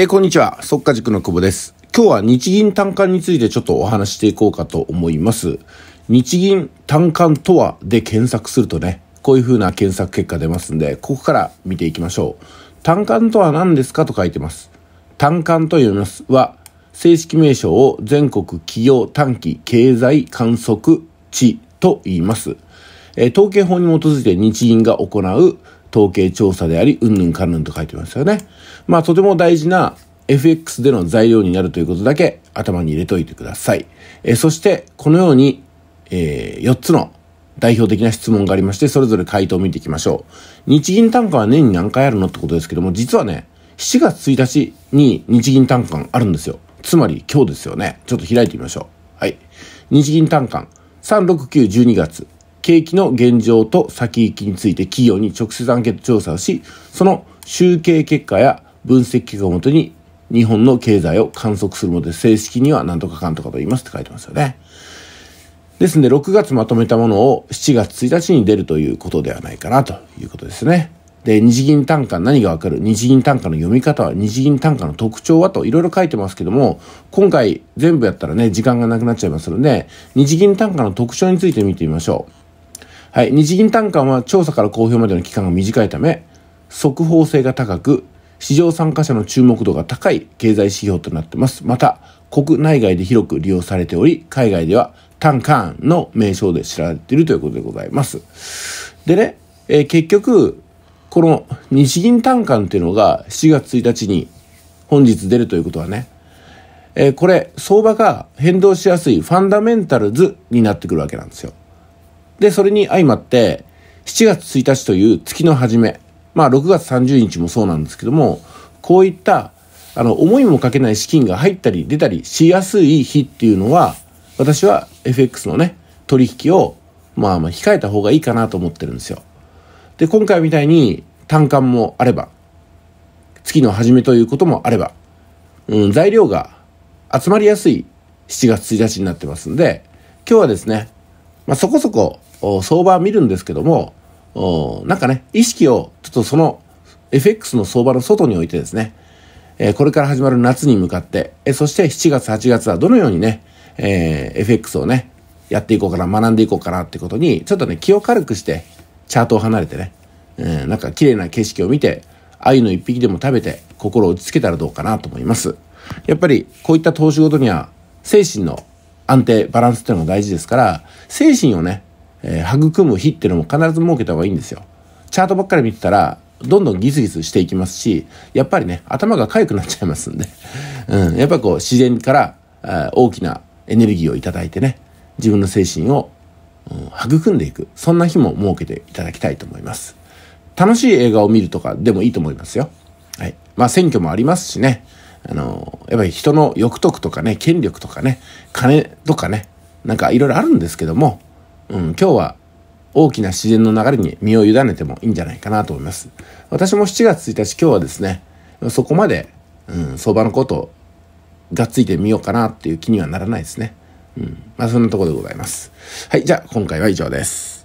えー、こんにちは。即稼塾の久保です。今日は日銀短観についてちょっとお話していこうかと思います。日銀短観とはで検索するとね、こういう風な検索結果出ますんで、ここから見ていきましょう。単管とは何ですかと書いてます。単管と読みますは、正式名称を全国企業短期経済観測値と言います。え統計法に基づいて日銀が行う統計調査であり、うんぬんかんぬんと書いてますよね。まあ、とても大事な FX での材料になるということだけ頭に入れといてください。えそして、このように、えー、4つの代表的な質問がありまして、それぞれ回答を見ていきましょう。日銀単価は年に何回あるのってことですけども、実はね、7月1日に日銀単価あるんですよ。つまり今日ですよね。ちょっと開いてみましょう。はい。日銀単価369、12月。景気の現状と先行きについて企業に直接アンケート調査をし、その集計結果や分析結果をもとに日本の経済を観測するので、正式には何とかかんとかと言いますって書いてますよね。ですので、6月まとめたものを7月1日に出るということではないかなということですね。で、日銀単価何がわかる日銀単価の読み方は日銀単価の特徴はといろいろ書いてますけども、今回全部やったらね、時間がなくなっちゃいますので、日銀単価の特徴について見てみましょう。はい、日銀短観は調査から公表までの期間が短いため、速報性が高く、市場参加者の注目度が高い経済指標となっています。また、国内外で広く利用されており、海外では単価の名称で知られているということでございます。でね、えー、結局、この日銀短観っていうのが7月1日に本日出るということはね、えー、これ、相場が変動しやすいファンダメンタルズになってくるわけなんですよ。で、それに相まって、7月1日という月の初め、まあ、6月30日もそうなんですけども、こういった、あの、思いもかけない資金が入ったり出たりしやすい日っていうのは、私は FX のね、取引を、まあまあ、控えた方がいいかなと思ってるんですよ。で、今回みたいに単管もあれば、月の初めということもあれば、うん、材料が集まりやすい7月1日になってますんで、今日はですね、まあ、そこそこ相場見るんですけども、なんかね、意識をちょっとその FX の相場の外に置いてですね、えこれから始まる夏に向かって、えそして7月、8月はどのようにね、えー、FX をね、やっていこうかな、学んでいこうかなってことに、ちょっとね、気を軽くして、チャートを離れてね、えー、なんか綺麗な景色を見て、鮎の一匹でも食べて、心を落ち着けたらどうかなと思います。やっぱり、こういった投資ごとには、精神の安定、バランスっていうのも大事ですから、精神をね、えー、育む日っていうのも必ず設けた方がいいんですよ。チャートばっかり見てたら、どんどんギスギスしていきますし、やっぱりね、頭が痒くなっちゃいますんで、うん、やっぱこう自然からあ大きなエネルギーを頂いてね、自分の精神を、うん、育んでいく、そんな日も設けていただきたいと思います。楽しい映画を見るとかでもいいと思いますよ。はい。まあ選挙もありますしね、あの、やっぱり人の欲得とかね、権力とかね、金とかね、なんかいろいろあるんですけども、うん、今日は大きな自然の流れに身を委ねてもいいんじゃないかなと思います。私も7月1日今日はですね、そこまで、うん、相場のことがっついてみようかなっていう気にはならないですね。うん。まあそんなところでございます。はい、じゃあ今回は以上です。